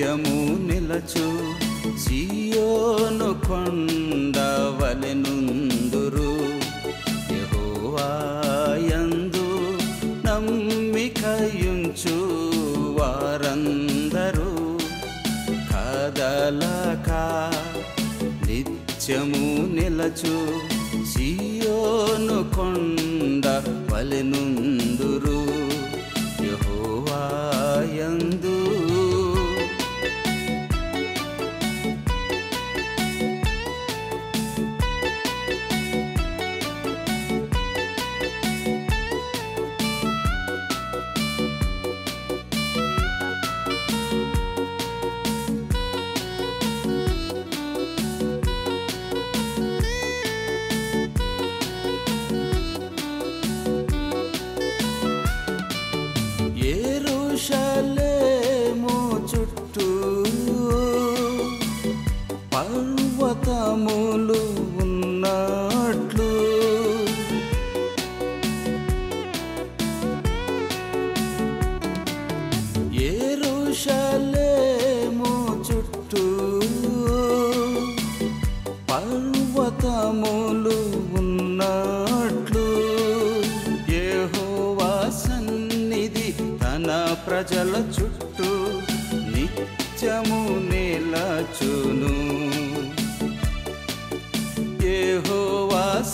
నిత్యము నిలచు సియోను కొండ వలెనుందురు యహోవాయందు నమ్మికయుంచు వారందరూ కదలక నిత్యము నిలచు సియోను కొండ వలెనుందురు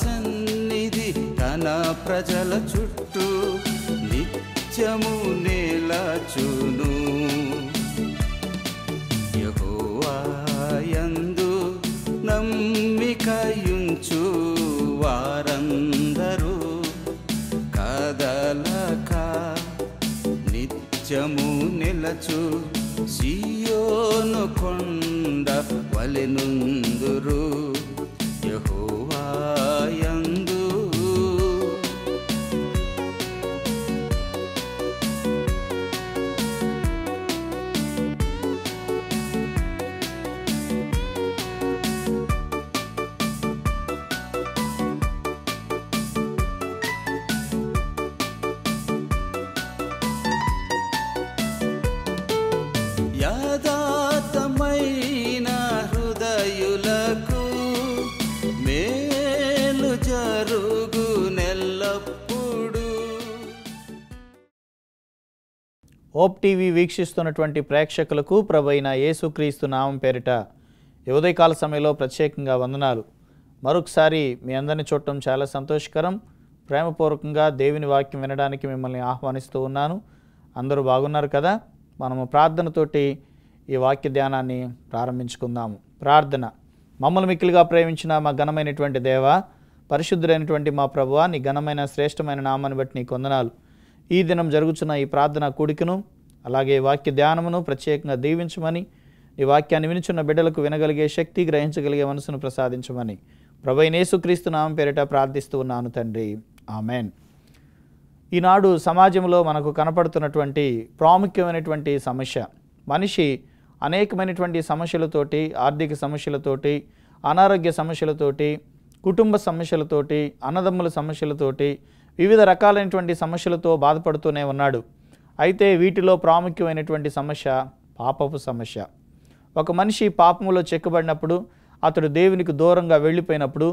సన్నిధి తన ప్రజల చుట్టూ నిత్యము నేలచును యహోవాయందు నమ్మికయుంచు వారందరూ కదలక నిత్యము నిలచు సియోను కొండ వలెనుందురు హోప్ టీవీ వీక్షిస్తున్నటువంటి ప్రేక్షకులకు అయిన యేసుక్రీస్తు నామం పేరిట ఉదయకాల సమయంలో ప్రత్యేకంగా వందనాలు మరొకసారి మీ అందరిని చూడటం చాలా సంతోషకరం ప్రేమపూర్వకంగా దేవుని వాక్యం వినడానికి మిమ్మల్ని ఆహ్వానిస్తూ ఉన్నాను అందరూ బాగున్నారు కదా మనము ప్రార్థనతోటి ఈ వాక్య ధ్యానాన్ని ప్రారంభించుకుందాము ప్రార్థన మమ్మల్ని మిక్కిలుగా ప్రేమించిన మా ఘనమైనటువంటి దేవ పరిశుద్ధులైనటువంటి మా ప్రభువ నీ ఘనమైన శ్రేష్టమైన నామాన్ని బట్టి నీ కొందనాలు ఈ దినం జరుగుతున్న ఈ ప్రార్థన కూడికను అలాగే వాక్య ధ్యానమును ప్రత్యేకంగా దీవించమని ఈ వాక్యాన్ని వినిచున్న బిడ్డలకు వినగలిగే శక్తి గ్రహించగలిగే మనసును ప్రసాదించమని ప్రభైనేసుక్రీస్తు నామం పేరిట ప్రార్థిస్తూ ఉన్నాను తండ్రి ఆమెన్ ఈనాడు సమాజంలో మనకు కనపడుతున్నటువంటి ప్రాముఖ్యమైనటువంటి సమస్య మనిషి అనేకమైనటువంటి సమస్యలతోటి ఆర్థిక సమస్యలతోటి అనారోగ్య సమస్యలతోటి కుటుంబ సమస్యలతోటి అన్నదమ్ముల సమస్యలతోటి వివిధ రకాలైనటువంటి సమస్యలతో బాధపడుతూనే ఉన్నాడు అయితే వీటిలో ప్రాముఖ్యమైనటువంటి సమస్య పాపపు సమస్య ఒక మనిషి పాపములో చెక్కబడినప్పుడు అతడు దేవునికి దూరంగా వెళ్ళిపోయినప్పుడు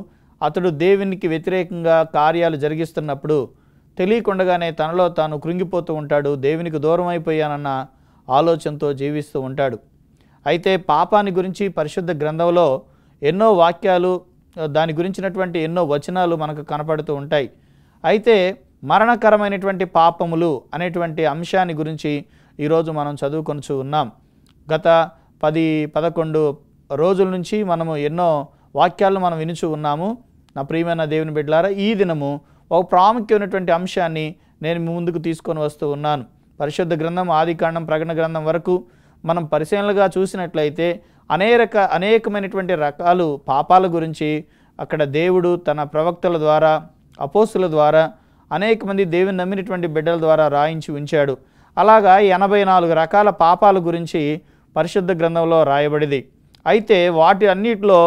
అతడు దేవునికి వ్యతిరేకంగా కార్యాలు జరిగిస్తున్నప్పుడు తెలియకుండగానే తనలో తాను కృంగిపోతూ ఉంటాడు దేవునికి దూరం అయిపోయానన్న ఆలోచనతో జీవిస్తూ ఉంటాడు అయితే పాపాన్ని గురించి పరిశుద్ధ గ్రంథంలో ఎన్నో వాక్యాలు దాని గురించినటువంటి ఎన్నో వచనాలు మనకు కనపడుతూ ఉంటాయి అయితే మరణకరమైనటువంటి పాపములు అనేటువంటి అంశాన్ని గురించి ఈరోజు మనం చదువుకొని ఉన్నాం గత పది పదకొండు రోజుల నుంచి మనము ఎన్నో వాక్యాలను మనం వినుచు ఉన్నాము నా ప్రియమైన దేవుని బిడ్డలారా ఈ దినము ఒక ప్రాముఖ్యమైనటువంటి అంశాన్ని నేను ముందుకు తీసుకొని వస్తూ ఉన్నాను పరిశుద్ధ గ్రంథం ఆది కాండం ప్రకటన గ్రంథం వరకు మనం పరిశీలనగా చూసినట్లయితే అనేక అనేకమైనటువంటి రకాలు పాపాల గురించి అక్కడ దేవుడు తన ప్రవక్తల ద్వారా అపోస్తుల ద్వారా అనేక మంది దేవుని నమ్మినటువంటి బిడ్డల ద్వారా రాయించి ఉంచాడు అలాగా ఎనభై నాలుగు రకాల పాపాల గురించి పరిశుద్ధ గ్రంథంలో రాయబడింది అయితే వాటి అన్నిటిలో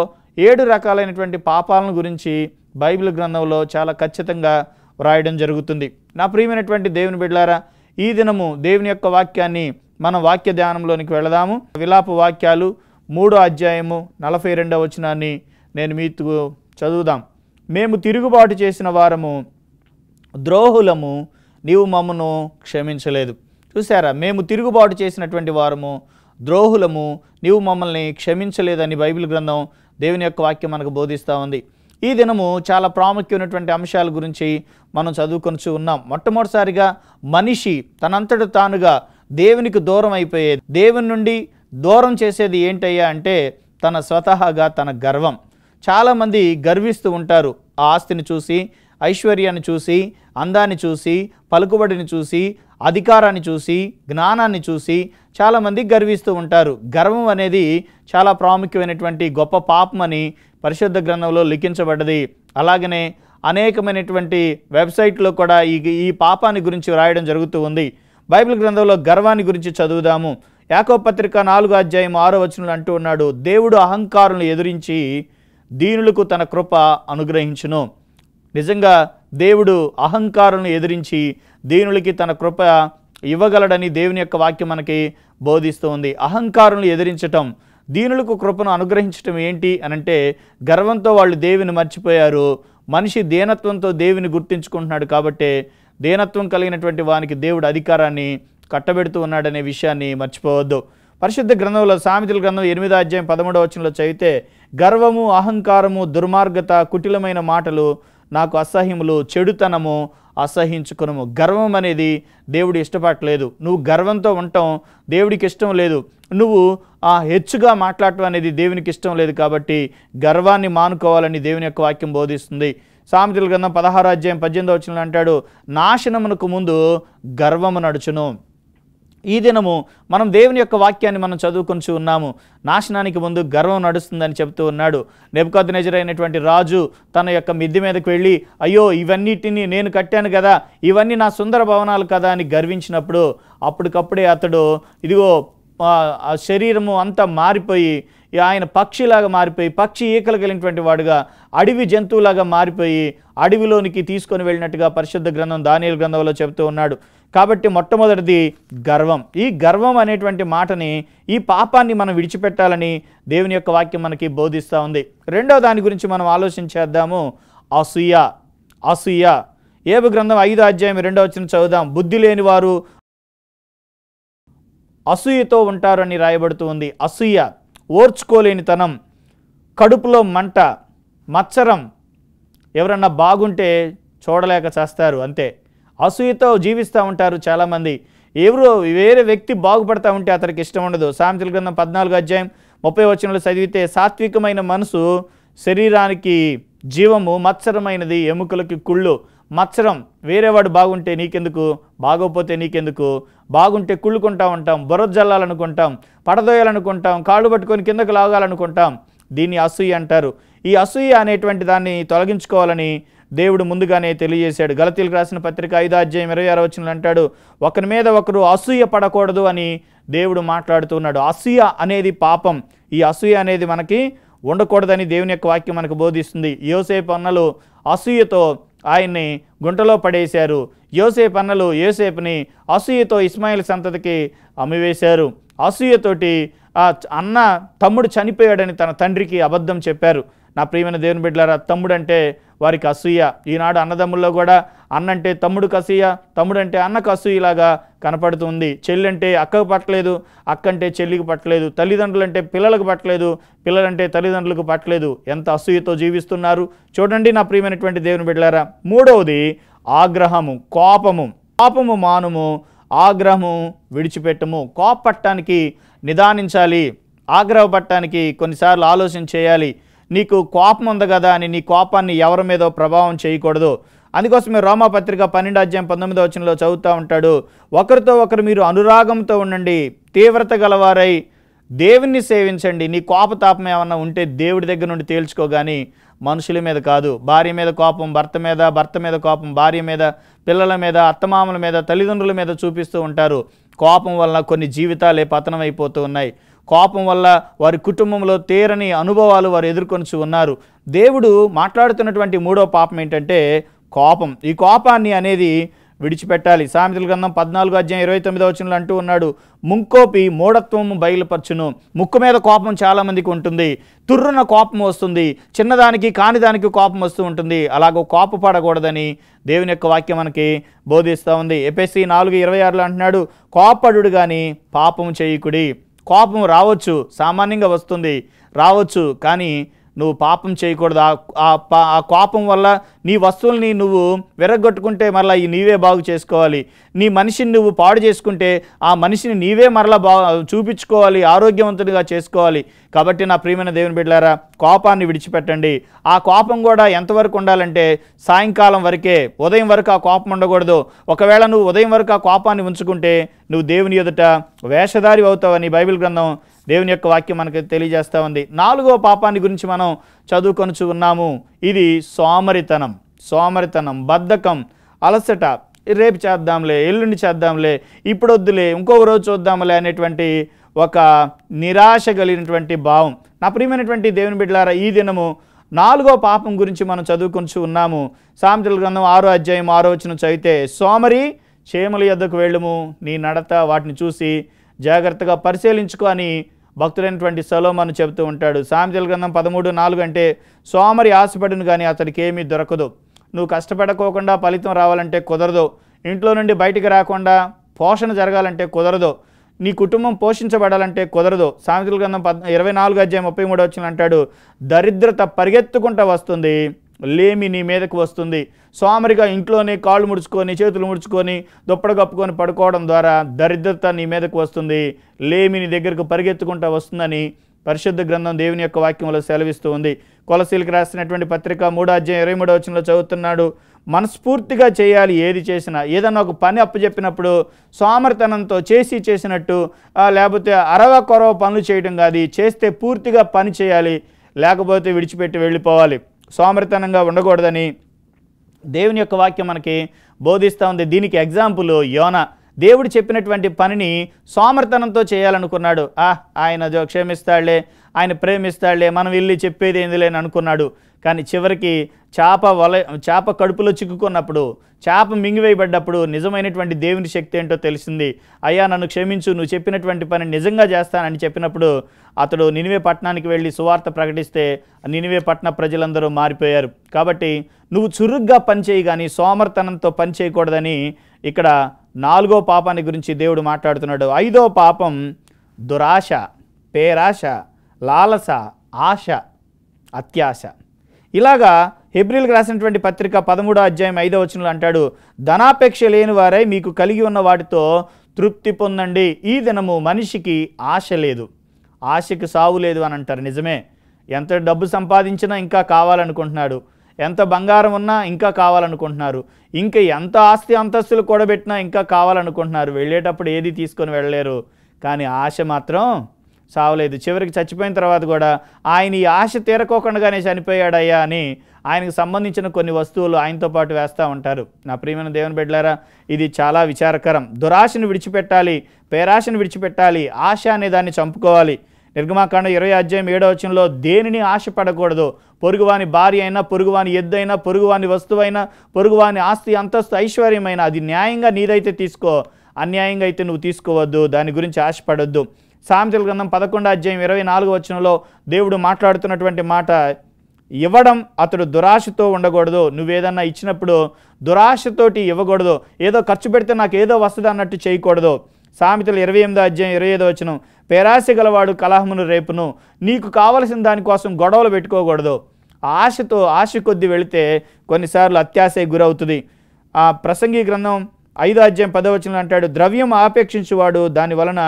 ఏడు రకాలైనటువంటి పాపాలను గురించి బైబిల్ గ్రంథంలో చాలా ఖచ్చితంగా వ్రాయడం జరుగుతుంది నా ప్రియమైనటువంటి దేవుని బిడ్డలారా ఈ దినము దేవుని యొక్క వాక్యాన్ని మన వాక్య ధ్యానంలోనికి వెళదాము విలాప వాక్యాలు మూడో అధ్యాయము నలభై రెండవ వచనాన్ని నేను మీతో చదువుదాం మేము తిరుగుబాటు చేసిన వారము ద్రోహులము నీవు మమ్మను క్షమించలేదు చూసారా మేము తిరుగుబాటు చేసినటువంటి వారము ద్రోహులము నీవు మమ్మల్ని క్షమించలేదని బైబిల్ గ్రంథం దేవుని యొక్క వాక్యం మనకు బోధిస్తూ ఉంది ఈ దినము చాలా ప్రాముఖ్యమైనటువంటి అంశాల గురించి మనం చదువుకొని ఉన్నాం మొట్టమొదటిసారిగా మనిషి తనంతట తానుగా దేవునికి దూరం అయిపోయేది దేవుని నుండి దూరం చేసేది ఏంటయ్యా అంటే తన స్వతహాగా తన గర్వం చాలామంది గర్విస్తూ ఉంటారు ఆస్తిని చూసి ఐశ్వర్యాన్ని చూసి అందాన్ని చూసి పలుకుబడిని చూసి అధికారాన్ని చూసి జ్ఞానాన్ని చూసి చాలామంది గర్విస్తూ ఉంటారు గర్వం అనేది చాలా ప్రాముఖ్యమైనటువంటి గొప్ప పాపమని పరిశుద్ధ గ్రంథంలో లిఖించబడ్డది అలాగనే అనేకమైనటువంటి వెబ్సైట్లో కూడా ఈ ఈ పాపాన్ని గురించి రాయడం జరుగుతూ ఉంది బైబిల్ గ్రంథంలో గర్వాన్ని గురించి చదువుదాము యాకో పత్రిక నాలుగు అధ్యాయం ఆరో వచనంలో అంటూ ఉన్నాడు దేవుడు అహంకారులను ఎదురించి దీనులకు తన కృప అనుగ్రహించును నిజంగా దేవుడు అహంకారాన్ని ఎదిరించి దీనులకి తన కృప ఇవ్వగలడని దేవుని యొక్క వాక్యం మనకి బోధిస్తుంది అహంకారులను ఎదిరించటం దీనులకు కృపను అనుగ్రహించటం ఏంటి అనంటే గర్వంతో వాళ్ళు దేవుని మర్చిపోయారు మనిషి దీనత్వంతో దేవుని గుర్తించుకుంటున్నాడు కాబట్టి దీనత్వం కలిగినటువంటి వానికి దేవుడు అధికారాన్ని కట్టబెడుతూ ఉన్నాడనే విషయాన్ని మర్చిపోవద్దు పరిశుద్ధ గ్రంథంలో సామెతల గ్రంథం ఎనిమిదో అధ్యాయం పదమూడవ చదివితే గర్వము అహంకారము దుర్మార్గత కుటిలమైన మాటలు నాకు అసహ్యములు చెడుతనము అసహించుకును గర్వం అనేది దేవుడు ఇష్టపడలేదు నువ్వు గర్వంతో ఉండటం దేవుడికి ఇష్టం లేదు నువ్వు ఆ హెచ్చుగా మాట్లాడటం అనేది దేవునికి ఇష్టం లేదు కాబట్టి గర్వాన్ని మానుకోవాలని దేవుని యొక్క వాక్యం బోధిస్తుంది సామెతలు గ్రంథం పదహారు అధ్యాయం పద్దెనిమిది వచ్చిన అంటాడు నాశనమునకు ముందు గర్వము నడుచును ఈ దినము మనం దేవుని యొక్క వాక్యాన్ని మనం చదువుకొని ఉన్నాము నాశనానికి ముందు గర్వం నడుస్తుందని చెబుతూ ఉన్నాడు నెబుకద్నెజరైనటువంటి రాజు తన యొక్క మిద్ది మీదకి వెళ్ళి అయ్యో ఇవన్నిటిని నేను కట్టాను కదా ఇవన్నీ నా సుందర భవనాలు కదా అని గర్వించినప్పుడు అప్పటికప్పుడే అతడు ఇదిగో ఆ శరీరము అంతా మారిపోయి ఆయన పక్షిలాగా మారిపోయి పక్షి ఈకలు కలిగినటువంటి వాడుగా అడవి జంతువులాగా మారిపోయి అడవిలోనికి తీసుకొని వెళ్ళినట్టుగా పరిశుద్ధ గ్రంథం దానియల గ్రంథంలో చెబుతూ ఉన్నాడు కాబట్టి మొట్టమొదటిది గర్వం ఈ గర్వం అనేటువంటి మాటని ఈ పాపాన్ని మనం విడిచిపెట్టాలని దేవుని యొక్క వాక్యం మనకి బోధిస్తూ ఉంది రెండో దాని గురించి మనం ఆలోచించేద్దాము అసూయ అసూయ ఏబు గ్రంథం ఐదో అధ్యాయం రెండో వచ్చిన చదువుదాం బుద్ధి లేని వారు అసూయతో ఉంటారని రాయబడుతూ ఉంది అసూయ ఓర్చుకోలేనితనం కడుపులో మంట మచ్చరం ఎవరన్నా బాగుంటే చూడలేక చేస్తారు అంతే అసూయతో జీవిస్తూ ఉంటారు చాలామంది ఎవరో వేరే వ్యక్తి బాగుపడతా ఉంటే అతనికి ఇష్టం ఉండదు సాయంత్రం గ్రంథం పద్నాలుగు అధ్యాయం ముప్పై వచనంలో చదివితే సాత్వికమైన మనసు శరీరానికి జీవము మత్సరమైనది ఎముకలకి కుళ్ళు మచ్చరం వేరేవాడు బాగుంటే నీకెందుకు బాగోపోతే నీకెందుకు బాగుంటే కుళ్ళుకుంటా ఉంటాం జల్లాలనుకుంటాం పడదోయాలనుకుంటాం కాళ్ళు పట్టుకొని కిందకు లాగాలనుకుంటాం దీన్ని అసూయ అంటారు ఈ అసూయ అనేటువంటి దాన్ని తొలగించుకోవాలని దేవుడు ముందుగానే తెలియజేశాడు గలతీలు రాసిన పత్రిక ఐదో అధ్యాయం ఇరవై ఆరు వచ్చిన అంటాడు ఒకరి మీద ఒకరు అసూయ పడకూడదు అని దేవుడు మాట్లాడుతున్నాడు అసూయ అనేది పాపం ఈ అసూయ అనేది మనకి ఉండకూడదని దేవుని యొక్క వాక్యం మనకు బోధిస్తుంది యోసేపు అన్నలు అసూయతో ఆయన్ని గుంటలో పడేశారు యోసేపు అన్నలు యోసేపుని అసూయతో ఇస్మాయిల్ సంతతికి అమ్మివేశారు అసూయతోటి ఆ అన్న తమ్ముడు చనిపోయాడని తన తండ్రికి అబద్ధం చెప్పారు నా ప్రియమైన దేవుని బిడ్డలారా తమ్ముడంటే వారికి అసూయ ఈనాడు అన్నదమ్ముల్లో కూడా అన్నంటే తమ్ముడు తమ్ముడు తమ్ముడంటే అన్న కసూయలాగా కనపడుతుంది చెల్లి అంటే అక్కకు పట్టలేదు అక్కంటే చెల్లికి పట్టలేదు తల్లిదండ్రులంటే పిల్లలకు పట్టలేదు పిల్లలంటే తల్లిదండ్రులకు పట్టలేదు ఎంత అసూయతో జీవిస్తున్నారు చూడండి నా ప్రియమైనటువంటి దేవుని బిడ్డారా మూడవది ఆగ్రహము కోపము కోపము మానము ఆగ్రహము విడిచిపెట్టము కోపట్టడానికి నిదానించాలి ఆగ్రహపట్టడానికి కొన్నిసార్లు ఆలోచన చేయాలి నీకు కోపం ఉంది కదా అని నీ కోపాన్ని ఎవరి మీదో ప్రభావం చేయకూడదు అందుకోసమే రోమాపత్రిక పన్నెండు అధ్యాయం పంతొమ్మిదో వచ్చినలో చదువుతూ ఉంటాడు ఒకరితో ఒకరు మీరు అనురాగంతో ఉండండి తీవ్రత గలవారై దేవుణ్ణి సేవించండి నీ కోపతాపం ఏమన్నా ఉంటే దేవుడి దగ్గర నుండి తేల్చుకోగాని మనుషుల మీద కాదు భార్య మీద కోపం భర్త మీద భర్త మీద కోపం భార్య మీద పిల్లల మీద అత్తమామల మీద తల్లిదండ్రుల మీద చూపిస్తూ ఉంటారు కోపం వల్ల కొన్ని జీవితాలే పతనం అయిపోతూ ఉన్నాయి కోపం వల్ల వారి కుటుంబంలో తీరని అనుభవాలు వారు ఎదుర్కొనిచి ఉన్నారు దేవుడు మాట్లాడుతున్నటువంటి మూడో పాపం ఏంటంటే కోపం ఈ కోపాన్ని అనేది విడిచిపెట్టాలి సామెతల గ్రంథం పద్నాలుగు అధ్యాయం ఇరవై తొమ్మిదో వచనంలో అంటూ ఉన్నాడు ముంకోపి మూఢత్వం బయలుపరచును ముక్కు మీద కోపం చాలామందికి ఉంటుంది తుర్రున కోపం వస్తుంది చిన్నదానికి కానిదానికి కోపం వస్తూ ఉంటుంది అలాగో కోపపడకూడదని దేవుని యొక్క వాక్యం మనకి బోధిస్తూ ఉంది ఎపిఎస్సి నాలుగు ఇరవై ఆరులో అంటున్నాడు కోపడు కానీ పాపం చేయకుడి కోపం రావచ్చు సామాన్యంగా వస్తుంది రావచ్చు కానీ నువ్వు పాపం చేయకూడదు ఆ కోపం వల్ల నీ వస్తువుల్ని నువ్వు విరగొట్టుకుంటే మరలా నీవే బాగు చేసుకోవాలి నీ మనిషిని నువ్వు పాడు చేసుకుంటే ఆ మనిషిని నీవే మరలా బా చూపించుకోవాలి ఆరోగ్యవంతుడిగా చేసుకోవాలి కాబట్టి నా ప్రియమైన దేవుని బిడ్డారా కోపాన్ని విడిచిపెట్టండి ఆ కోపం కూడా ఎంతవరకు ఉండాలంటే సాయంకాలం వరకే ఉదయం వరకు ఆ కోపం ఉండకూడదు ఒకవేళ నువ్వు ఉదయం వరకు ఆ కోపాన్ని ఉంచుకుంటే నువ్వు దేవుని ఎదుట వేషధారి అవుతావని బైబిల్ గ్రంథం దేవుని యొక్క వాక్యం మనకు తెలియజేస్తూ ఉంది నాలుగో పాపాన్ని గురించి మనం చదువుకొనుచు ఉన్నాము ఇది సోమరితనం సోమరితనం బద్ధకం అలసట రేపు చేద్దాంలే ఎల్లుండి చేద్దాంలే ఇప్పుడు వద్దులే ఇంకొక రోజు చూద్దాంలే అనేటువంటి ఒక నిరాశ కలిగినటువంటి భావం నా ప్రియమైనటువంటి దేవుని బిడ్డలారా ఈ దినము నాలుగో పాపం గురించి మనం చదువుకొని ఉన్నాము సామెతల గ్రంథం ఆరో అధ్యాయం ఆరో వచ్చిన చదివితే సోమరి చేమల యొద్దకు వెళ్ళుము నీ నడత వాటిని చూసి జాగ్రత్తగా పరిశీలించుకో అని భక్తులైనటువంటి సలోమను చెబుతూ ఉంటాడు సామెతల గ్రంథం పదమూడు నాలుగు అంటే సోమరి ఆశపడును కానీ అతనికి ఏమీ దొరకదు నువ్వు కష్టపడకోకుండా ఫలితం రావాలంటే కుదరదు ఇంట్లో నుండి బయటికి రాకుండా పోషణ జరగాలంటే కుదరదు నీ కుటుంబం పోషించబడాలంటే కుదరదు సామెతల గ్రంథం పద్ ఇరవై నాలుగు అధ్యాయం ముప్పై మూడు వచ్చిన అంటాడు దరిద్రత పరిగెత్తుకుంటూ వస్తుంది లేమి నీ మీదకు వస్తుంది సోమరిగా ఇంట్లోనే కాళ్ళు ముడుచుకొని చేతులు ముడుచుకొని దుప్పడు కప్పుకొని పడుకోవడం ద్వారా దరిద్రత నీ మీదకు వస్తుంది లేమి నీ దగ్గరకు పరిగెత్తుకుంటా వస్తుందని పరిశుద్ధ గ్రంథం దేవుని యొక్క వాక్యంలో సెలవిస్తూ ఉంది కొలసీలకు రాసినటువంటి పత్రిక మూడో అధ్యాయం ఇరవై మూడో వచ్చినలో చదువుతున్నాడు మనస్ఫూర్తిగా చేయాలి ఏది చేసినా ఏదన్నా ఒక పని అప్పచెప్పినప్పుడు సోమరితనంతో చేసి చేసినట్టు లేకపోతే అరవ కొరవ పనులు చేయడం కాదు చేస్తే పూర్తిగా పని చేయాలి లేకపోతే విడిచిపెట్టి వెళ్ళిపోవాలి సోమరితనంగా ఉండకూడదని దేవుని యొక్క వాక్యం మనకి బోధిస్తూ ఉంది దీనికి ఎగ్జాంపుల్ యోన దేవుడు చెప్పినటువంటి పనిని సోమర్తనంతో చేయాలనుకున్నాడు ఆ ఆయన క్షమిస్తాడులే ఆయన ప్రేమిస్తాడులే మనం వెళ్ళి చెప్పేది ఏందిలేని అనుకున్నాడు కానీ చివరికి చేప వల చేప కడుపులో చిక్కుకున్నప్పుడు చేప మింగివేయబడ్డప్పుడు నిజమైనటువంటి దేవుని శక్తి ఏంటో తెలిసింది అయ్యా నన్ను క్షమించు నువ్వు చెప్పినటువంటి పని నిజంగా చేస్తానని చెప్పినప్పుడు అతడు నినివే పట్టణానికి వెళ్ళి సువార్త ప్రకటిస్తే నినివే పట్టణ ప్రజలందరూ మారిపోయారు కాబట్టి నువ్వు చురుగ్గా పనిచేయి కానీ సోమర్తనంతో పని చేయకూడదని ఇక్కడ నాలుగో పాపాన్ని గురించి దేవుడు మాట్లాడుతున్నాడు ఐదో పాపం దురాశ పేరాశ లాలస ఆశ అత్యాశ ఇలాగా హెబ్రిల్కి రాసినటువంటి పత్రిక పదమూడో అధ్యాయం ఐదో వచనంలో అంటాడు ధనాపేక్ష లేని వారే మీకు కలిగి ఉన్న వాటితో తృప్తి పొందండి ఈ దినము మనిషికి ఆశ లేదు ఆశకి సావు లేదు అని అంటారు నిజమే ఎంత డబ్బు సంపాదించినా ఇంకా కావాలనుకుంటున్నాడు ఎంత బంగారం ఉన్నా ఇంకా కావాలనుకుంటున్నారు ఇంకా ఎంత ఆస్తి అంతస్తులు కూడబెట్టినా ఇంకా కావాలనుకుంటున్నారు వెళ్ళేటప్పుడు ఏది తీసుకొని వెళ్ళలేరు కానీ ఆశ మాత్రం సావలేదు చివరికి చచ్చిపోయిన తర్వాత కూడా ఆయన ఈ ఆశ తీరకోకుండానే చనిపోయాడయ్యా అని ఆయనకు సంబంధించిన కొన్ని వస్తువులు ఆయనతో పాటు వేస్తూ ఉంటారు నా ప్రియమైన దేవుని బిడ్డలారా ఇది చాలా విచారకరం దురాశను విడిచిపెట్టాలి పేరాశను విడిచిపెట్టాలి ఆశ అనే దాన్ని చంపుకోవాలి నిర్గమాకాండ ఇరవై అధ్యాయం ఏడో వచనంలో దేనిని ఆశపడకూడదు పొరుగువాని భార్య అయినా పొరుగువాని ఎద్దైనా పొరుగువాని వస్తువైనా పొరుగువాని ఆస్తి అంతస్తు ఐశ్వర్యమైన అది న్యాయంగా నీదైతే తీసుకో అన్యాయంగా అయితే నువ్వు తీసుకోవద్దు దాని గురించి ఆశపడొద్దు సామెతల గ్రంథం పదకొండు అధ్యాయం ఇరవై నాలుగు వచనంలో దేవుడు మాట్లాడుతున్నటువంటి మాట ఇవ్వడం అతడు దురాశతో ఉండకూడదు నువ్వేదన్నా ఇచ్చినప్పుడు దురాశతోటి ఇవ్వకూడదు ఏదో ఖర్చు పెడితే నాకు ఏదో వస్తుంది అన్నట్టు చేయకూడదు సామెతలు ఇరవై ఎనిమిదో అధ్యాయం ఇరవై ఐదో వచనం పేరాశ గలవాడు కలహమును రేపును నీకు కావలసిన దానికోసం గొడవలు పెట్టుకోకూడదు ఆశతో ఆశ కొద్ది వెళితే కొన్నిసార్లు అత్యాశయ గురవుతుంది ఆ ప్రసంగి గ్రంథం ఐదో అధ్యాయం పదవచనం అంటాడు ద్రవ్యం ఆపేక్షించువాడు దాని వలన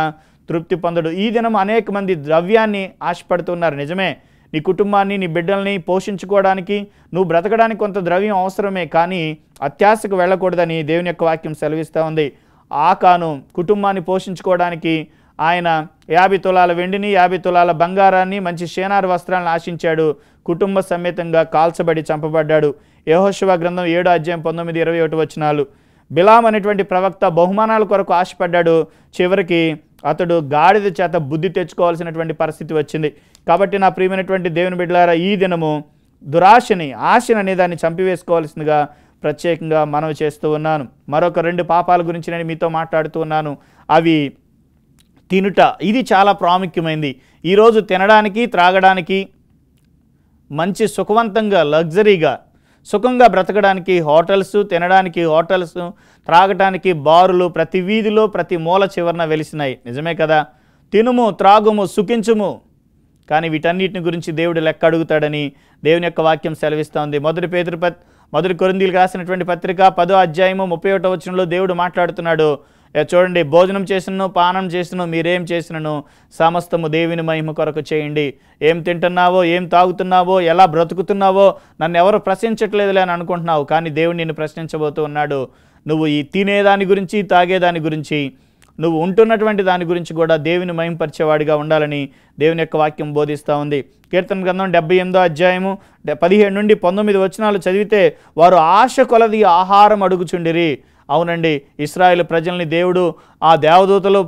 తృప్తి పొందడు ఈ దినం అనేక మంది ద్రవ్యాన్ని ఆశపడుతున్నారు నిజమే నీ కుటుంబాన్ని నీ బిడ్డల్ని పోషించుకోవడానికి నువ్వు బ్రతకడానికి కొంత ద్రవ్యం అవసరమే కానీ అత్యాశకు వెళ్ళకూడదని దేవుని యొక్క వాక్యం సెలవిస్తూ ఉంది ఆకాను కుటుంబాన్ని పోషించుకోవడానికి ఆయన యాభై తులాల వెండిని యాభై తులాల బంగారాన్ని మంచి షేనార్ వస్త్రాలను ఆశించాడు కుటుంబ సమేతంగా కాల్చబడి చంపబడ్డాడు యహోశివ గ్రంథం ఏడు అధ్యాయం పంతొమ్మిది ఇరవై ఒకటి వచ్చినాలు బిలాం అనేటువంటి ప్రవక్త బహుమానాల కొరకు ఆశపడ్డాడు చివరికి అతడు గాడిద చేత బుద్ధి తెచ్చుకోవాల్సినటువంటి పరిస్థితి వచ్చింది కాబట్టి నా ప్రియమైనటువంటి దేవుని బిడ్డలారా ఈ దినము దురాశని ఆశని అనే దాన్ని చంపివేసుకోవాల్సిందిగా ప్రత్యేకంగా మనవి చేస్తూ ఉన్నాను మరొక రెండు పాపాల గురించి నేను మీతో మాట్లాడుతూ ఉన్నాను అవి తినుట ఇది చాలా ప్రాముఖ్యమైంది ఈరోజు తినడానికి త్రాగడానికి మంచి సుఖవంతంగా లగ్జరీగా సుఖంగా బ్రతకడానికి హోటల్స్ తినడానికి హోటల్స్ త్రాగటానికి బారులు ప్రతి వీధిలో ప్రతి మూల చివరన వెలిసినాయి నిజమే కదా తినుము త్రాగుము సుఖించుము కానీ వీటన్నిటిని గురించి దేవుడు లెక్క అడుగుతాడని దేవుని యొక్క వాక్యం సెలవిస్తోంది మొదటి పేదరి పత్ మొదటి కొరిందీలు రాసినటువంటి పత్రిక పదో అధ్యాయము ముప్పై ఒకటో వచనంలో దేవుడు మాట్లాడుతున్నాడు చూడండి భోజనం చేసినను పానం చేసినను మీరేం చేసినను సమస్తము దేవుని మహిమ కొరకు చేయండి ఏం తింటున్నావో ఏం తాగుతున్నావో ఎలా బ్రతుకుతున్నావో నన్ను ఎవరు ప్రశ్నించట్లేదులే అని అనుకుంటున్నావు కానీ దేవుడు నిన్ను ప్రశ్నించబోతూ ఉన్నాడు నువ్వు ఈ తినేదాని గురించి తాగేదాని గురించి నువ్వు ఉంటున్నటువంటి దాని గురించి కూడా దేవుని మహింపరిచేవాడిగా ఉండాలని దేవుని యొక్క వాక్యం బోధిస్తూ ఉంది కీర్తన గ్రంథం డెబ్బై ఎనిమిదో అధ్యాయము పదిహేడు నుండి పంతొమ్మిది వచనాలు చదివితే వారు ఆశ కొలది ఆహారం అడుగుచుండిరి అవునండి ఇస్రాయేల్ ప్రజల్ని దేవుడు ఆ దేవదూతలు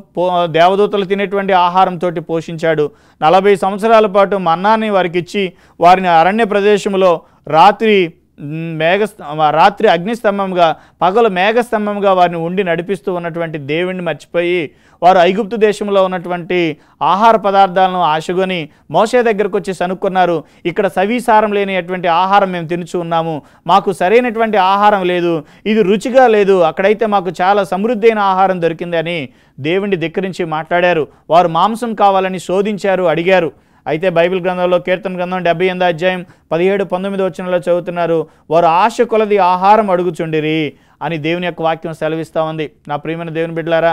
దేవదూతలు తినేటువంటి ఆహారంతో పోషించాడు నలభై సంవత్సరాల పాటు మన్నాన్ని వారికి ఇచ్చి వారిని అరణ్య ప్రదేశంలో రాత్రి మేఘ రాత్రి అగ్నిస్తంభంగా పగలు మేఘస్తంభంగా వారిని ఉండి నడిపిస్తూ ఉన్నటువంటి దేవుణ్ణి మర్చిపోయి వారు ఐగుప్తు దేశంలో ఉన్నటువంటి ఆహార పదార్థాలను ఆశగొని మోసే దగ్గరకు వచ్చి సనుక్కున్నారు ఇక్కడ సవిసారం లేనిటువంటి ఆహారం మేము తినుచు ఉన్నాము మాకు సరైనటువంటి ఆహారం లేదు ఇది రుచిగా లేదు అక్కడైతే మాకు చాలా సమృద్ధి ఆహారం దొరికిందని దేవుణ్ణి ధిక్కరించి మాట్లాడారు వారు మాంసం కావాలని శోధించారు అడిగారు అయితే బైబిల్ గ్రంథంలో కీర్తన గ్రంథం డెబ్బై ఎనిమిది అధ్యాయం పదిహేడు పంతొమ్మిది వచ్చినలో చదువుతున్నారు వారు ఆశ కొలది ఆహారం అడుగుచుండిరి అని దేవుని యొక్క వాక్యం సెలవిస్తూ ఉంది నా ప్రియమైన దేవుని బిడ్డలారా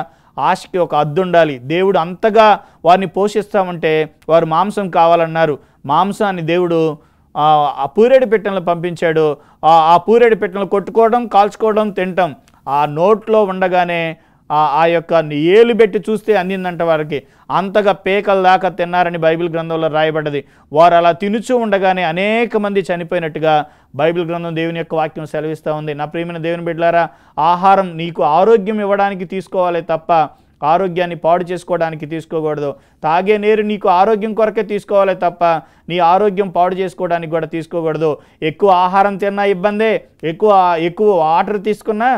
ఆశకి ఒక అద్దు ఉండాలి దేవుడు అంతగా వారిని పోషిస్తామంటే వారు మాంసం కావాలన్నారు మాంసాన్ని దేవుడు ఆ పూరేడు పెట్టెలను పంపించాడు ఆ పూరేడు పెట్టెలను కొట్టుకోవడం కాల్చుకోవడం తినటం ఆ నోట్లో ఉండగానే ఆ యొక్క ఏలు పెట్టి చూస్తే అందిందంట వారికి అంతగా పేకల దాకా తిన్నారని బైబిల్ గ్రంథంలో రాయబడ్డది వారు అలా తినుచూ ఉండగానే అనేక మంది చనిపోయినట్టుగా బైబిల్ గ్రంథం దేవుని యొక్క వాక్యం సెలవిస్తూ ఉంది నా ప్రియమైన దేవుని బిడ్డలారా ఆహారం నీకు ఆరోగ్యం ఇవ్వడానికి తీసుకోవాలి తప్ప ఆరోగ్యాన్ని పాడు చేసుకోవడానికి తీసుకోకూడదు తాగే నీరు నీకు ఆరోగ్యం కొరకే తీసుకోవాలి తప్ప నీ ఆరోగ్యం పాడు చేసుకోవడానికి కూడా తీసుకోకూడదు ఎక్కువ ఆహారం తిన్నా ఇబ్బందే ఎక్కువ ఎక్కువ వాటర్ తీసుకున్నా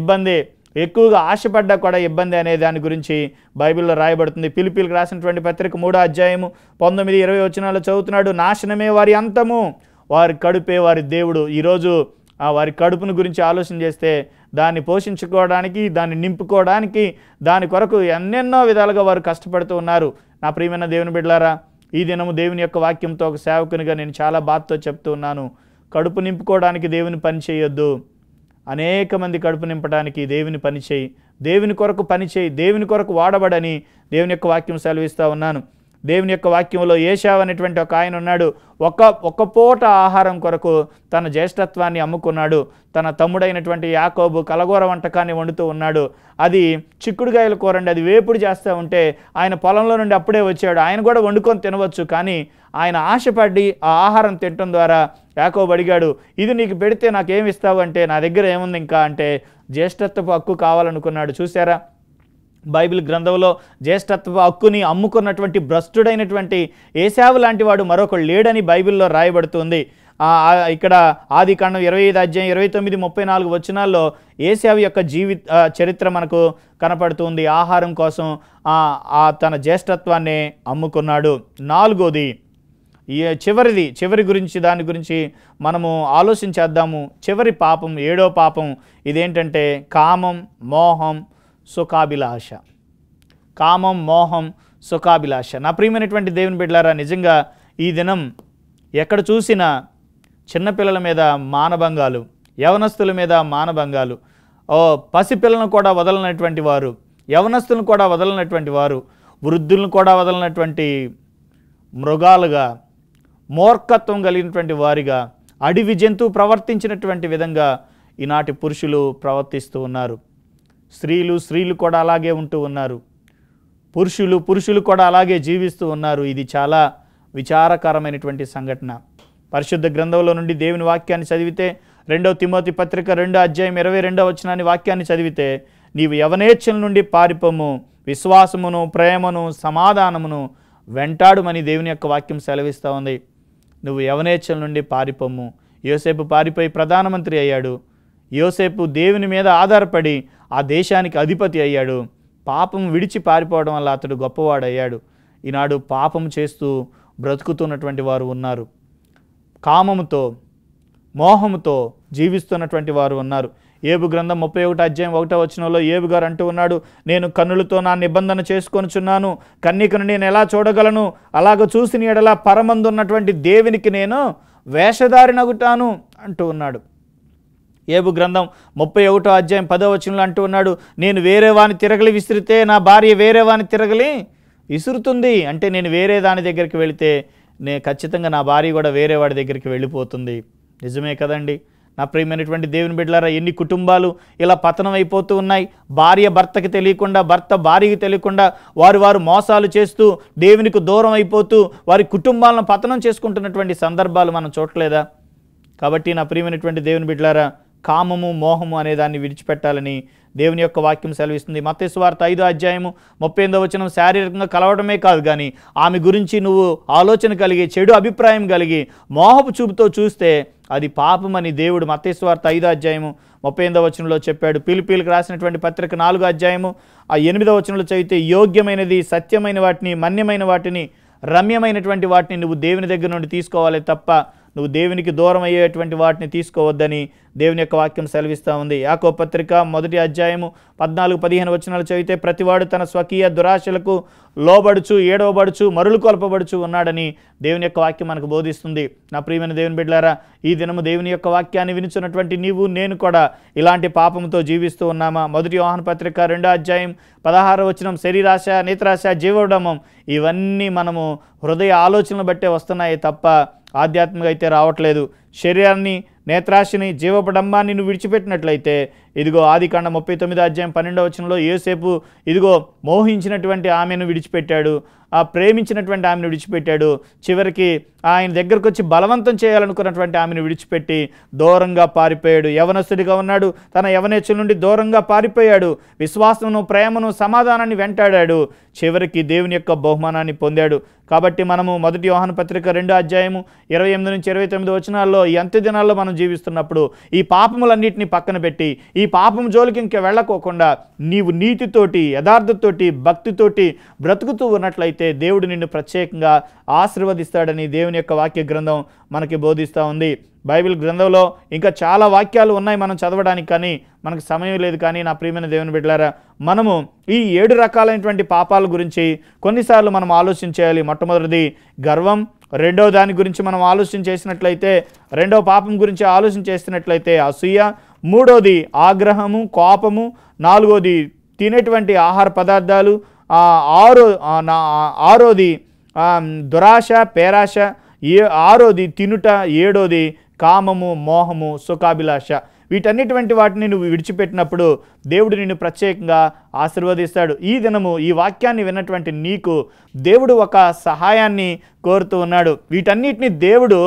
ఇబ్బందే ఎక్కువగా ఆశపడ్డా కూడా ఇబ్బంది అనే దాని గురించి బైబిల్లో రాయబడుతుంది పిలిపిలకు రాసినటువంటి పత్రిక మూడో అధ్యాయము పంతొమ్మిది ఇరవై వచనాలు చదువుతున్నాడు నాశనమే వారి అంతము వారి కడుపే వారి దేవుడు ఈరోజు ఆ వారి కడుపును గురించి ఆలోచన చేస్తే దాన్ని పోషించుకోవడానికి దాన్ని నింపుకోవడానికి దాని కొరకు ఎన్నెన్నో విధాలుగా వారు కష్టపడుతూ ఉన్నారు నా ప్రియమైన దేవుని బిడ్డలారా ఈ దినము దేవుని యొక్క వాక్యంతో ఒక సేవకునిగా నేను చాలా బాధతో చెప్తూ ఉన్నాను కడుపు నింపుకోవడానికి దేవుని పని చేయొద్దు అనేక మంది కడుపు నింపడానికి దేవుని పనిచేయి దేవుని కొరకు పనిచేయి దేవుని కొరకు వాడబడని దేవుని యొక్క వాక్యం సెలవిస్తూ ఉన్నాను దేవుని యొక్క వాక్యంలో ఏషావ్ అనేటువంటి ఒక ఆయన ఉన్నాడు ఒక ఒక పూట ఆహారం కొరకు తన జ్యేష్ఠత్వాన్ని అమ్ముకున్నాడు తన తమ్ముడైనటువంటి యాకోబు కలగూర వంటకాన్ని వండుతూ ఉన్నాడు అది చిక్కుడుగాయలు కూరండి అది వేపుడు చేస్తూ ఉంటే ఆయన పొలంలో నుండి అప్పుడే వచ్చాడు ఆయన కూడా వండుకొని తినవచ్చు కానీ ఆయన ఆశపడి ఆ ఆహారం తినటం ద్వారా యాకోబు అడిగాడు ఇది నీకు పెడితే నాకేమిస్తావు అంటే నా దగ్గర ఏముంది ఇంకా అంటే జ్యేష్ఠత్వపు హక్కు కావాలనుకున్నాడు చూసారా బైబిల్ గ్రంథంలో జ్యేష్ఠత్వ హక్కుని అమ్ముకున్నటువంటి భ్రష్టుడైనటువంటి ఏసావు లాంటి వాడు మరొకడు లేడని బైబిల్లో రాయబడుతుంది ఇక్కడ ఆది కాండం ఇరవై ఐదు అధ్యాయం ఇరవై తొమ్మిది ముప్పై నాలుగు వచనాల్లో ఏసావు యొక్క జీవి చరిత్ర మనకు కనపడుతుంది ఆహారం కోసం తన జ్యేష్ఠత్వాన్ని అమ్ముకున్నాడు నాలుగోది చివరిది చివరి గురించి దాని గురించి మనము ఆలోచించేద్దాము చివరి పాపం ఏడో పాపం ఇదేంటంటే కామం మోహం సుఖాభిలాష కామం మోహం సుఖాభిలాష నా ప్రియమైనటువంటి దేవుని బిడ్డలారా నిజంగా ఈ దినం ఎక్కడ చూసినా చిన్నపిల్లల మీద మానభంగాలు యవనస్తుల మీద మానభంగాలు ఓ పసిపిల్లలను కూడా వదలనటువంటి వారు యవనస్తులను కూడా వదలనటువంటి వారు వృద్ధులను కూడా వదలనటువంటి మృగాలుగా మూర్ఖత్వం కలిగినటువంటి వారిగా అడవి జంతువు ప్రవర్తించినటువంటి విధంగా ఈనాటి పురుషులు ప్రవర్తిస్తూ ఉన్నారు స్త్రీలు స్త్రీలు కూడా అలాగే ఉంటూ ఉన్నారు పురుషులు పురుషులు కూడా అలాగే జీవిస్తూ ఉన్నారు ఇది చాలా విచారకరమైనటువంటి సంఘటన పరిశుద్ధ గ్రంథంలో నుండి దేవుని వాక్యాన్ని చదివితే రెండవ తిమోతి పత్రిక రెండో అధ్యాయం ఇరవై రెండవ వచనాన్ని వాక్యాన్ని చదివితే నీవు యవనేచ్చల నుండి పారిపోము విశ్వాసమును ప్రేమను సమాధానమును వెంటాడుమని దేవుని యొక్క వాక్యం సెలవిస్తూ ఉంది నువ్వు యవనేచ్చల నుండి పారిపోము యోసేపు పారిపోయి ప్రధానమంత్రి అయ్యాడు యోసేపు దేవుని మీద ఆధారపడి ఆ దేశానికి అధిపతి అయ్యాడు పాపం విడిచి పారిపోవడం వల్ల అతడు గొప్పవాడయ్యాడు ఈనాడు పాపం చేస్తూ బ్రతుకుతున్నటువంటి వారు ఉన్నారు కామముతో మోహముతో జీవిస్తున్నటువంటి వారు ఉన్నారు ఏబు గ్రంథం ముప్పై ఒకటి అధ్యాయం ఒకటో వచనంలో ఏబు గారు అంటూ ఉన్నాడు నేను కన్నులతో నా నిబంధన చేసుకొనిచున్నాను కన్నికను నేను ఎలా చూడగలను అలాగ చూసిన ఎడలా ఉన్నటువంటి దేవునికి నేను వేషధారి నగుటాను అంటూ ఉన్నాడు ఏబు గ్రంథం ముప్పై ఒకటో అధ్యాయం పదో వచనంలో అంటూ ఉన్నాడు నేను వేరే వాని తిరగలి విసిరితే నా భార్య వేరే వాని తిరగలి విసురుతుంది అంటే నేను వేరే దాని దగ్గరికి వెళితే నేను ఖచ్చితంగా నా భార్య కూడా వేరే వాడి దగ్గరికి వెళ్ళిపోతుంది నిజమే కదండి నా ప్రియమైనటువంటి దేవుని బిడ్డలారా ఎన్ని కుటుంబాలు ఇలా పతనం అయిపోతూ ఉన్నాయి భార్య భర్తకి తెలియకుండా భర్త భార్యకి తెలియకుండా వారు వారు మోసాలు చేస్తూ దేవునికి దూరం అయిపోతూ వారి కుటుంబాలను పతనం చేసుకుంటున్నటువంటి సందర్భాలు మనం చూడలేదా కాబట్టి నా ప్రియమైనటువంటి దేవుని బిడ్డలారా కామము మోహము అనే దాన్ని విడిచిపెట్టాలని దేవుని యొక్క వాక్యం సెలవిస్తుంది వార్త ఐదో అధ్యాయము ముప్పై ఎనిమిదో వచనం శారీరకంగా కలవడమే కాదు కానీ ఆమె గురించి నువ్వు ఆలోచన కలిగి చెడు అభిప్రాయం కలిగి మోహపు చూపుతో చూస్తే అది పాపమని దేవుడు మతేశ్వార్త ఐదో అధ్యాయము ముప్పై ఎనిమిదో వచనంలో చెప్పాడు పిలిపిలికి రాసినటువంటి పత్రిక నాలుగో అధ్యాయము ఆ ఎనిమిదో వచనంలో చదివితే యోగ్యమైనది సత్యమైన వాటిని మన్యమైన వాటిని రమ్యమైనటువంటి వాటిని నువ్వు దేవుని దగ్గర నుండి తీసుకోవాలి తప్ప నువ్వు దేవునికి దూరం అయ్యేటువంటి వాటిని తీసుకోవద్దని దేవుని యొక్క వాక్యం సెలవిస్తూ ఉంది యాకో పత్రిక మొదటి అధ్యాయము పద్నాలుగు పదిహేను వచనాలు చదివితే ప్రతివాడు తన స్వకీయ దురాశలకు లోబడుచు ఏడవబడుచు మరులు కొలపబడుచు ఉన్నాడని దేవుని యొక్క వాక్యం మనకు బోధిస్తుంది నా ప్రియమైన దేవుని బిడ్డారా ఈ దినము దేవుని యొక్క వాక్యాన్ని వినిచున్నటువంటి నీవు నేను కూడా ఇలాంటి పాపంతో జీవిస్తూ ఉన్నామా మొదటి వాహన పత్రిక రెండో అధ్యాయం పదహారో వచనం శరీరాశ నేత్రాశ జీవోడమం ఇవన్నీ మనము హృదయ ఆలోచనలు బట్టే వస్తున్నాయి తప్ప ఆధ్యాత్మిక అయితే రావట్లేదు శరీరాన్ని నేత్రాశిని జీవపడంబాన్ని నువ్వు విడిచిపెట్టినట్లయితే ఇదిగో కాండ ముప్పై తొమ్మిది అధ్యాయం పన్నెండవ వచనంలో ఏసేపు ఇదిగో మోహించినటువంటి ఆమెను విడిచిపెట్టాడు ఆ ప్రేమించినటువంటి ఆమెను విడిచిపెట్టాడు చివరికి ఆయన దగ్గరకు వచ్చి బలవంతం చేయాలనుకున్నటువంటి ఆమెను విడిచిపెట్టి దూరంగా పారిపోయాడు యవనస్తుడిగా ఉన్నాడు తన యవనేచ్చుల నుండి దూరంగా పారిపోయాడు విశ్వాసమును ప్రేమను సమాధానాన్ని వెంటాడాడు చివరికి దేవుని యొక్క బహుమానాన్ని పొందాడు కాబట్టి మనము మొదటి వాహన పత్రిక రెండో అధ్యాయము ఇరవై ఎనిమిది నుంచి ఇరవై తొమ్మిది వచనాల్లో ఈ అంత్య దినాల్లో మనం జీవిస్తున్నప్పుడు ఈ పాపములన్నింటినీ పక్కన పెట్టి ఈ పాపం జోలికి ఇంకా వెళ్ళకోకుండా నీవు నీతితోటి యథార్థతోటి భక్తితోటి బ్రతుకుతూ ఉన్నట్లయితే దేవుడు నిన్ను ప్రత్యేకంగా ఆశీర్వదిస్తాడని దేవుని యొక్క వాక్య గ్రంథం మనకి బోధిస్తూ ఉంది బైబిల్ గ్రంథంలో ఇంకా చాలా వాక్యాలు ఉన్నాయి మనం చదవడానికి కానీ మనకు సమయం లేదు కానీ నా ప్రియమైన దేవుని బిడ్డలారా మనము ఈ ఏడు రకాలైనటువంటి పాపాల గురించి కొన్నిసార్లు మనం ఆలోచన చేయాలి మొట్టమొదటిది గర్వం రెండో దాని గురించి మనం ఆలోచన చేసినట్లయితే రెండో పాపం గురించి ఆలోచన చేసినట్లయితే అసూయ మూడోది ఆగ్రహము కోపము నాలుగోది తినేటువంటి ఆహార పదార్థాలు ఆరో ఆరోది దురాశ పేరాశ ఏ ఆరోది తినుట ఏడోది కామము మోహము సుఖాభిలాష వీటన్నిటువంటి వాటిని నువ్వు విడిచిపెట్టినప్పుడు దేవుడు నిన్ను ప్రత్యేకంగా ఆశీర్వదిస్తాడు ఈ దినము ఈ వాక్యాన్ని విన్నటువంటి నీకు దేవుడు ఒక సహాయాన్ని కోరుతూ ఉన్నాడు వీటన్నిటిని దేవుడు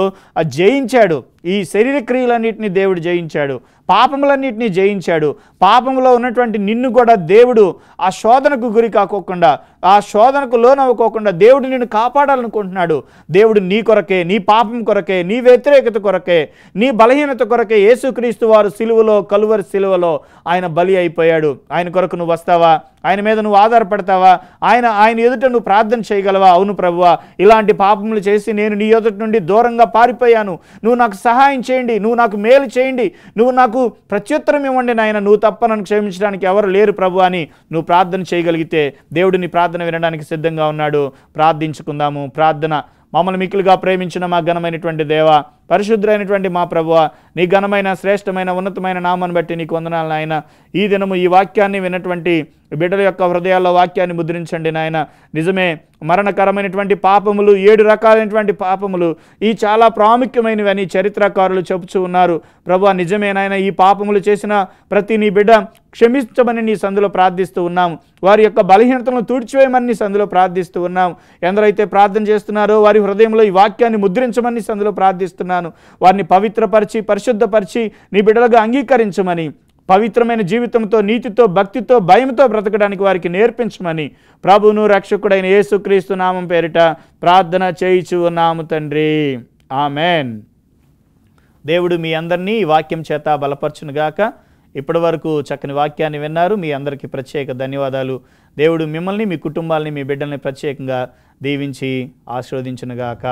జయించాడు ఈ శరీర క్రియలన్నింటినీ దేవుడు జయించాడు పాపములన్నిటినీ జయించాడు పాపంలో ఉన్నటువంటి నిన్ను కూడా దేవుడు ఆ శోధనకు గురి కాకోకుండా ఆ శోధనకు లోనవ్వకోకుండా దేవుడు నిన్ను కాపాడాలనుకుంటున్నాడు దేవుడు నీ కొరకే నీ పాపం కొరకే నీ వ్యతిరేకత కొరకే నీ బలహీనత కొరకే యేసుక్రీస్తు వారు సిలువలో కలువరి సిలువలో ఆయన బలి అయిపోయాడు ఆయన కొరకు నువ్వు వస్తావా ఆయన మీద నువ్వు ఆధారపడతావా ఆయన ఆయన ఎదుట నువ్వు ప్రార్థన చేయగలవా అవును ప్రభువా ఇలాంటి పాపములు చేసి నేను నీ ఎదుట నుండి దూరంగా పారిపోయాను నువ్వు నాకు సహాయం చేయండి నువ్వు నాకు మేలు చేయండి నువ్వు నాకు ప్రత్యుత్తరం ఇవ్వండి నాయన నువ్వు తప్ప నన్ను క్షమించడానికి ఎవరు లేరు ప్రభు అని నువ్వు ప్రార్థన చేయగలిగితే దేవుడిని ప్రార్థన వినడానికి సిద్ధంగా ఉన్నాడు ప్రార్థించుకుందాము ప్రార్థన మమ్మల్ని మిక్కులుగా ప్రేమించిన మా ఘనమైనటువంటి దేవ పరిశుద్ధులైనటువంటి మా ప్రభువ నీ ఘనమైన శ్రేష్టమైన ఉన్నతమైన నామాన్ని బట్టి నీకు వందనాలు నాయన ఈ దినము ఈ వాక్యాన్ని వినటువంటి బిడ్డల యొక్క హృదయాల్లో వాక్యాన్ని ముద్రించండి నాయన నిజమే మరణకరమైనటువంటి పాపములు ఏడు రకాలైనటువంటి పాపములు ఈ చాలా ప్రాముఖ్యమైనవి అని చరిత్రకారులు చెబుతూ ఉన్నారు ప్రభు నిజమేనాయన ఈ పాపములు చేసిన ప్రతి నీ బిడ్డ క్షమించమని నీ సందులో ప్రార్థిస్తూ ఉన్నాము వారి యొక్క బలహీనతలను తూడ్చివేయమని నీ సందులో ప్రార్థిస్తూ ఉన్నాము ఎందరైతే ప్రార్థన చేస్తున్నారో వారి హృదయంలో ఈ వాక్యాన్ని ముద్రించమని సందులో ప్రార్థిస్తున్నారు ప్రార్థిస్తున్నాను వారిని పవిత్రపరిచి పరిశుద్ధపరిచి నీ బిడ్డలుగా అంగీకరించమని పవిత్రమైన జీవితంతో నీతితో భక్తితో భయంతో బ్రతకడానికి వారికి నేర్పించమని ప్రభువును రక్షకుడైన యేసుక్రీస్తు నామం పేరిట ప్రార్థన చేయిచు ఉన్నాము తండ్రి ఆమెన్ దేవుడు మీ అందరినీ ఈ వాక్యం చేత బలపరచునుగాక ఇప్పటి వరకు చక్కని వాక్యాన్ని విన్నారు మీ అందరికీ ప్రత్యేక ధన్యవాదాలు దేవుడు మిమ్మల్ని మీ కుటుంబాలని మీ బిడ్డల్ని ప్రత్యేకంగా దీవించి ఆశీర్వదించునుగాక